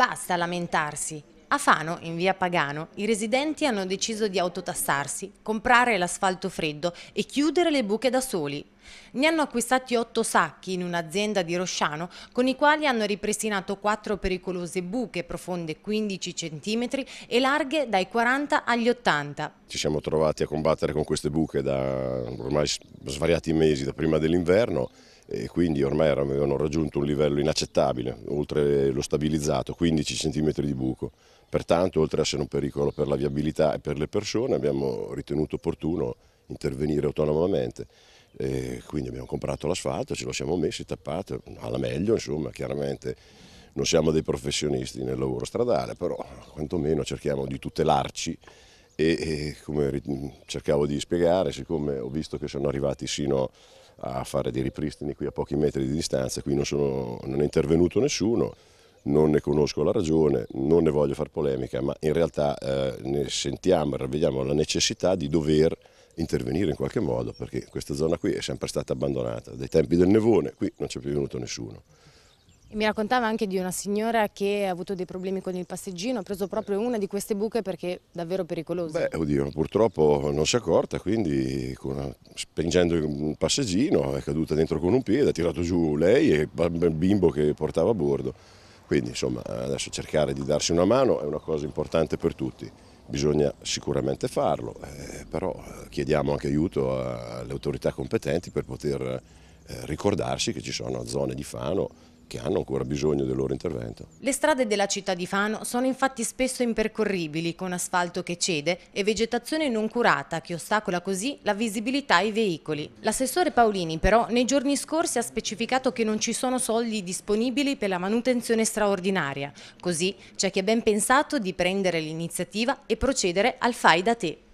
Basta lamentarsi. A Fano, in via Pagano, i residenti hanno deciso di autotassarsi, comprare l'asfalto freddo e chiudere le buche da soli. Ne hanno acquistati otto sacchi in un'azienda di Rosciano, con i quali hanno ripristinato quattro pericolose buche profonde 15 cm e larghe dai 40 agli 80. Ci siamo trovati a combattere con queste buche da ormai svariati mesi, da prima dell'inverno, e quindi ormai avevano raggiunto un livello inaccettabile, oltre lo stabilizzato, 15 cm di buco. Pertanto, oltre ad essere un pericolo per la viabilità e per le persone, abbiamo ritenuto opportuno intervenire autonomamente. E quindi abbiamo comprato l'asfalto, ce lo siamo messi, tappato, alla meglio insomma, chiaramente non siamo dei professionisti nel lavoro stradale, però quantomeno cerchiamo di tutelarci e, come cercavo di spiegare, siccome ho visto che sono arrivati sino a fare dei ripristini qui a pochi metri di distanza, qui non, sono, non, è intervenuto nessuno, non ne conosco la ragione, non ne voglio fare polemica, ma in realtà eh, ne sentiamo, e ravvediamo la necessità di dover intervenire in qualche modo, perché questa zona qui è sempre stata abbandonata, dai tempi del Nevone qui non c'è più venuto nessuno. Mi raccontava anche di una signora che ha avuto dei problemi con il passeggino, ha preso proprio una di queste buche perché è davvero pericolosa. Beh, oddio, purtroppo non si è accorta, quindi una, spingendo il passeggino è caduta dentro con un piede, ha tirato giù lei e il bimbo che portava a bordo. Quindi insomma adesso cercare di darsi una mano è una cosa importante per tutti, bisogna sicuramente farlo, eh, però chiediamo anche aiuto alle autorità competenti per poter eh, ricordarsi che ci sono zone di fano che hanno ancora bisogno del loro intervento. Le strade della città di Fano sono infatti spesso impercorribili con asfalto che cede e vegetazione non curata che ostacola così la visibilità ai veicoli. L'assessore Paolini però nei giorni scorsi ha specificato che non ci sono soldi disponibili per la manutenzione straordinaria, così c'è chi ha ben pensato di prendere l'iniziativa e procedere al fai da te.